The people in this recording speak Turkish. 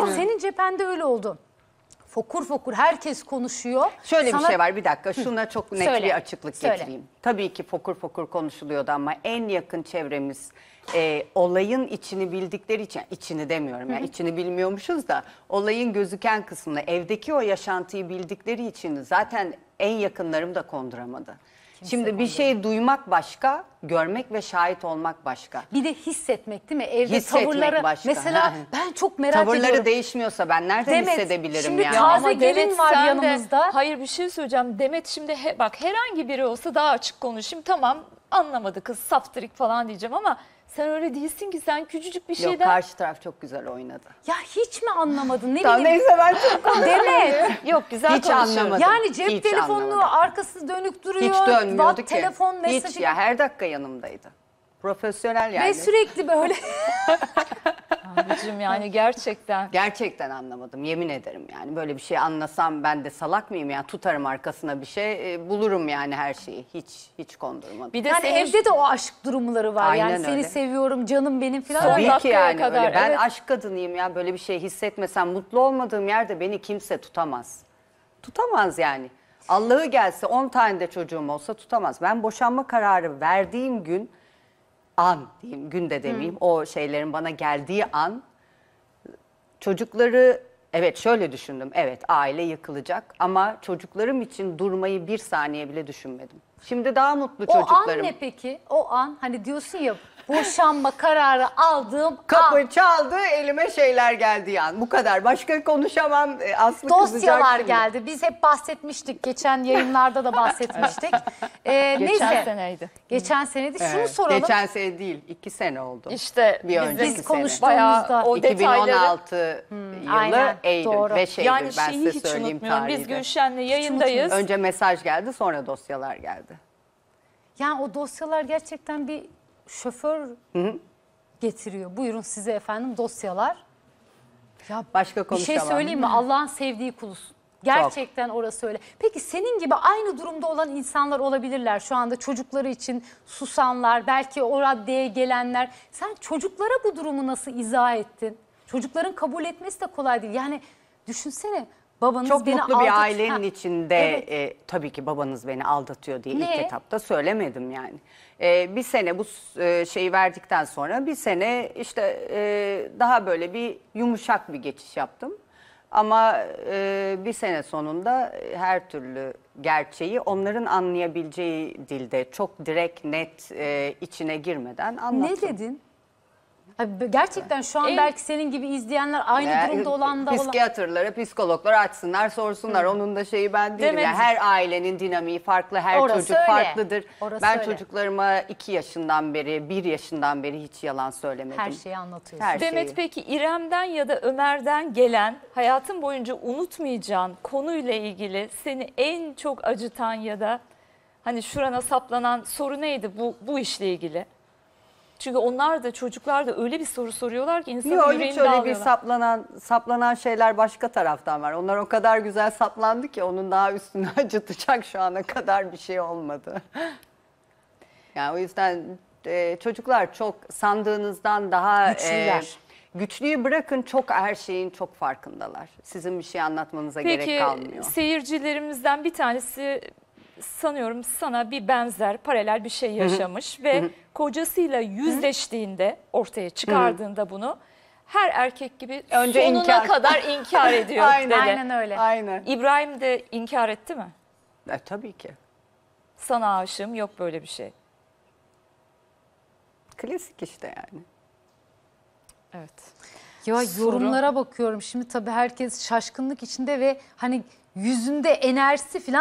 Senin cephende öyle oldu. Fokur fokur herkes konuşuyor. Şöyle bir şey var bir dakika şuna çok net Söyle, bir açıklık söyle. getireyim. Tabii ki fokur fokur konuşuluyordu ama en yakın çevremiz e, olayın içini bildikleri için içini demiyorum yani içini bilmiyormuşuz da olayın gözüken kısmını evdeki o yaşantıyı bildikleri için zaten en yakınlarım da konduramadı. Şimdi bir olmadı. şey duymak başka, görmek ve şahit olmak başka. Bir de hissetmek değil mi? Evde Hissetmek tavırları başka. mesela ben çok merak Tavırları ediyorum. değişmiyorsa ben nereden Demet, hissedebilirim şimdi yani? taze gelin Demet var sen de- yanımızda. hayır bir şey söyleyeceğim. Demet şimdi he- bak herhangi biri olsa daha açık konuşayım. Tamam anlamadı kız saftirik falan diyeceğim ama sen öyle değilsin ki sen küçücük bir şeyden... Yok karşı taraf çok güzel oynadı. Ya hiç mi anlamadın? Ne Tamam bileyim. neyse ben çok Demet. Yok güzel Hiç konuşuyorum. anlamadım. Yani cep Hiç telefonunu anlamadım. arkası dönük duruyor. Hiç dönmüyordu ki. telefon mesajı. Hiç ya her dakika yanımdaydı. Profesyonel yani. Ve sürekli böyle Anneciğim yani gerçekten. Gerçekten anlamadım yemin ederim yani böyle bir şey anlasam ben de salak mıyım yani tutarım arkasına bir şey e, bulurum yani her şeyi hiç hiç kondurmadım. Bir de Yani senin evde de o aşk durumları var. Aynen yani seni öyle. seviyorum, canım benim falan. Tabii ki yani kadar, ben evet. aşk kadınıyım ya böyle bir şey hissetmesem mutlu olmadığım yerde beni kimse tutamaz. Tutamaz yani. Allah'ı gelse 10 tane de çocuğum olsa tutamaz. Ben boşanma kararı verdiğim gün an diyeyim günde demeyeyim o şeylerin bana geldiği an çocukları evet şöyle düşündüm. Evet aile yıkılacak ama çocuklarım için durmayı bir saniye bile düşünmedim. Şimdi daha mutlu çocuklarım. O an ne peki? O an hani diyorsun ya boşanma kararı aldığım Kapı an. çaldı elime şeyler geldi yani. Bu kadar. Başka konuşamam. E, Aslı Dosyalar geldi. Biz hep bahsetmiştik. Geçen yayınlarda da bahsetmiştik. ee, Geçen neyse. seneydi. Geçen seneydi. Evet. Şunu soralım. Geçen sene değil. iki sene oldu. İşte bir biz, biz konuştuğumuzda. o 2016 hmm, yılı aynen, Eylül. Doğru. 5 Eylül yani ben size hiç söyleyeyim tarihi. Biz Gülşen'le yayındayız. Önce mesaj geldi sonra dosyalar geldi. Yani o dosyalar gerçekten bir şoför Hı-hı. getiriyor. Buyurun size efendim dosyalar. Ya Başka konuşalım. bir şey söyleyeyim mi? Allah'ın sevdiği kulusun. Gerçekten orası öyle. Peki senin gibi aynı durumda olan insanlar olabilirler. Şu anda çocukları için susanlar, belki o raddeye gelenler. Sen çocuklara bu durumu nasıl izah ettin? Çocukların kabul etmesi de kolay değil. Yani düşünsene Babanız Çok beni mutlu bir aldat- ailenin Ha, içinde evet. e, tabii ki babanız beni aldatıyor diye Ne? ilk etapta söylemedim yani. E, bir sene bu e, şeyi verdikten sonra bir sene işte e, daha böyle bir yumuşak bir geçiş yaptım. Ama e, bir sene sonunda her türlü gerçeği onların anlayabileceği dilde çok direkt net e, içine girmeden anlattım. Ne dedin? Abi gerçekten şu an En- belki senin gibi izleyenler aynı durumda e, olan da olan. Psikiyatrlara, psikologlara açsınlar, sorsunlar. Onun da şeyi ben değilim. Demek- Yani her ailenin dinamiği farklı, her Orası çocuk öyle. farklıdır. Orası ben öyle. çocuklarıma 2 yaşından beri, 1 yaşından beri hiç yalan söylemedim. Her şeyi anlatıyorsun. Her Demet şeyi. peki İrem'den ya da Ömer'den gelen hayatın boyunca unutmayacağın konuyla ilgili seni en çok acıtan ya da hani şurana saplanan soru neydi bu bu işle ilgili? Çünkü onlar da çocuklar da öyle bir soru soruyorlar ki insanın Yok, hiç öyle bir saplanan, saplanan şeyler başka taraftan var. Onlar o kadar güzel saplandı ki onun daha üstünü acıtacak şu ana kadar bir şey olmadı. Yani o yüzden e, çocuklar çok sandığınızdan daha... E, Güçlüler. E, güçlüyü bırakın çok her şeyin çok farkındalar. Sizin bir şey anlatmanıza Peki, gerek kalmıyor. Peki seyircilerimizden bir tanesi sanıyorum sana bir benzer paralel bir şey yaşamış ve kocasıyla yüzleştiğinde ortaya çıkardığında bunu her erkek gibi Önce sonuna inkar. kadar inkar ediyor Aynen. dedi. Aynen öyle. Aynen. İbrahim de inkar etti mi? E, tabii ki. Sana aşığım yok böyle bir şey. Klasik işte yani. Evet. Ya yorumlara bakıyorum şimdi tabii herkes şaşkınlık içinde ve hani yüzünde enerjisi falan